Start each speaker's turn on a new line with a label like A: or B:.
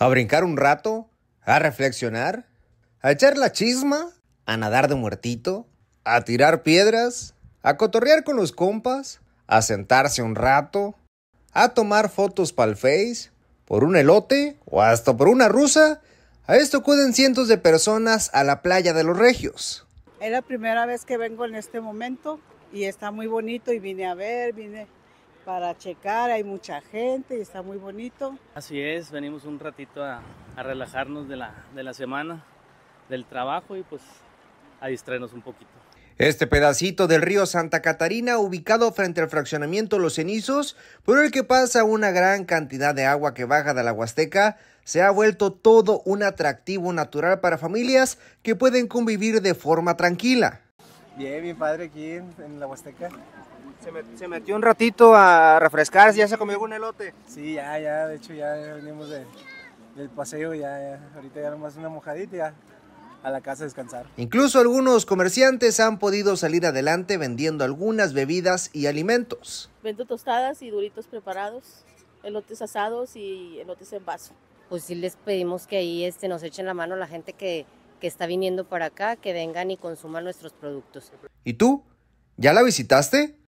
A: a brincar un rato, a reflexionar, a echar la chisma, a nadar de muertito, a tirar piedras, a cotorrear con los compas, a sentarse un rato, a tomar fotos para Face, por un elote o hasta por una rusa. A esto acuden cientos de personas a la playa de los Regios.
B: Es la primera vez que vengo en este momento y está muy bonito y vine a ver, vine para checar, hay mucha gente y está muy bonito.
C: Así es, venimos un ratito a, relajarnos de la, de la semana, del trabajo y pues a distraernos un poquito.
B: Este
A: pedacito del río Santa Catarina, ubicado frente al fraccionamiento Los Cenizos, por el que pasa una gran cantidad de agua que baja de la Huasteca, se ha vuelto todo un atractivo natural para familias que pueden convivir de forma tranquila. Bien, mi padre aquí en la Huasteca. Se, metió un ratito a refrescarse, ya se comió un elote. Sí, ya, ya, de hecho ya venimos del paseo, ya, ahorita ya nomás
D: una mojadita ya a la casa a descansar.
A: Incluso algunos comerciantes han podido salir adelante vendiendo algunas bebidas y alimentos.
D: Vendo tostadas y duritos preparados, elotes asados y elotes en vaso. Pues sí les pedimos que ahí este, nos echen la mano la gente que, que está viniendo para acá, que vengan y consuman nuestros productos.
A: ¿Y tú? ¿Ya la visitaste?